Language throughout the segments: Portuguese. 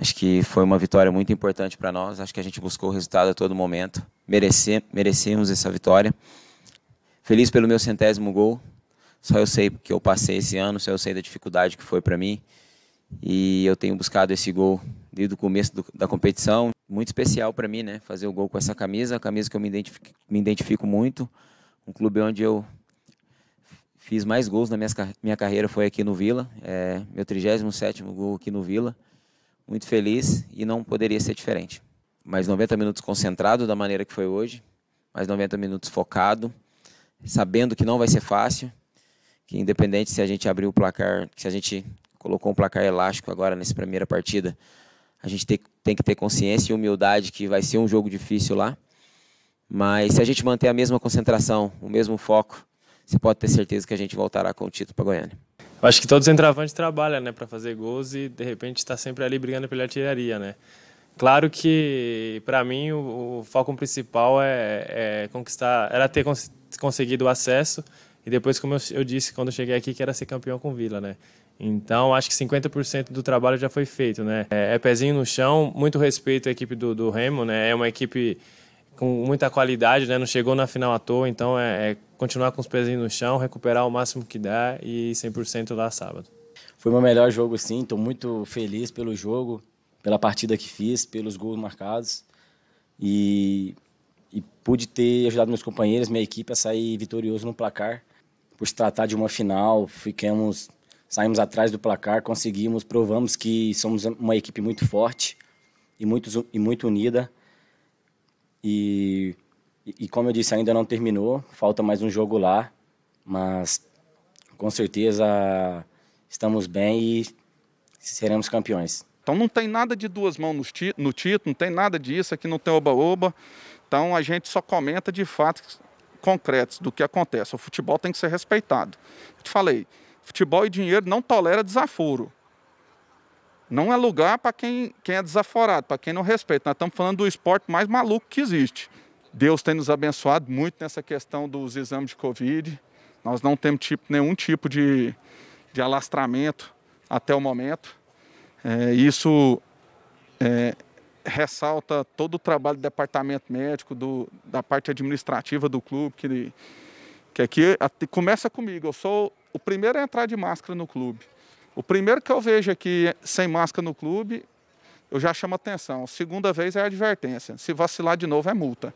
Acho que foi uma vitória muito importante para nós. Acho que a gente buscou o resultado a todo momento. Mereci, merecemos essa vitória. Feliz pelo meu centésimo gol. Só eu sei que eu passei esse ano, só eu sei da dificuldade que foi para mim. E eu tenho buscado esse gol desde o começo do, da competição. Muito especial para mim, né? Fazer o gol com essa camisa, a camisa que eu me identifico, me identifico muito. Um clube onde eu fiz mais gols na minha, minha carreira foi aqui no Vila. É, meu 37 gol aqui no Vila muito feliz e não poderia ser diferente. Mais 90 minutos concentrado da maneira que foi hoje, mais 90 minutos focado, sabendo que não vai ser fácil, que independente se a gente abriu o placar, se a gente colocou um placar elástico agora nessa primeira partida, a gente tem, tem que ter consciência e humildade que vai ser um jogo difícil lá. Mas se a gente manter a mesma concentração, o mesmo foco, você pode ter certeza que a gente voltará com o título para Goiânia. Eu acho que todos os entravantes trabalham, né, para fazer gols e de repente está sempre ali brigando pela artilharia, né? Claro que para mim o, o, foco principal é, é conquistar, era ter cons conseguido o acesso e depois como eu, eu disse quando eu cheguei aqui que era ser campeão com Vila, né? Então, acho que 50% do trabalho já foi feito, né? É, é, pezinho no chão, muito respeito à equipe do, do Remo, né? É uma equipe com muita qualidade, né? Não chegou na final à toa, então é, é continuar com os pezinhos no chão, recuperar o máximo que dá e 100% lá sábado. Foi meu melhor jogo, sim. Estou muito feliz pelo jogo, pela partida que fiz, pelos gols marcados. E, e pude ter ajudado meus companheiros, minha equipe, a sair vitorioso no placar. Por se tratar de uma final, ficamos, saímos atrás do placar, conseguimos, provamos que somos uma equipe muito forte e muito, e muito unida e, e como eu disse, ainda não terminou, falta mais um jogo lá, mas com certeza estamos bem e seremos campeões. Então não tem nada de duas mãos no, no título, não tem nada disso, aqui não tem oba-oba. Então a gente só comenta de fatos concretos do que acontece. O futebol tem que ser respeitado. Eu te falei, futebol e dinheiro não tolera desaforo. Não é lugar para quem, quem é desaforado, para quem não respeita. Nós estamos falando do esporte mais maluco que existe. Deus tem nos abençoado muito nessa questão dos exames de Covid. Nós não temos tipo, nenhum tipo de, de alastramento até o momento. É, isso é, ressalta todo o trabalho do departamento médico, do, da parte administrativa do clube, que, que aqui começa comigo. Eu sou o primeiro a entrar de máscara no clube. O primeiro que eu vejo aqui sem máscara no clube, eu já chamo atenção. Segunda vez é advertência. Se vacilar de novo é multa.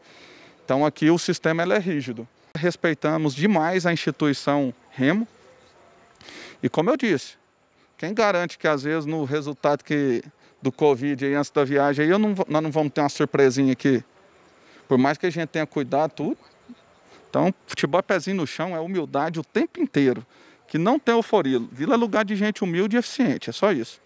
Então aqui o sistema é rígido. Respeitamos demais a instituição Remo. E como eu disse, quem garante que às vezes no resultado que do Covid aí, antes da viagem, aí, eu não, nós não vamos ter uma surpresinha aqui. Por mais que a gente tenha cuidado tudo. Então, futebol é pezinho no chão, é humildade o tempo inteiro que não tem euforia. Vila é lugar de gente humilde e eficiente, é só isso.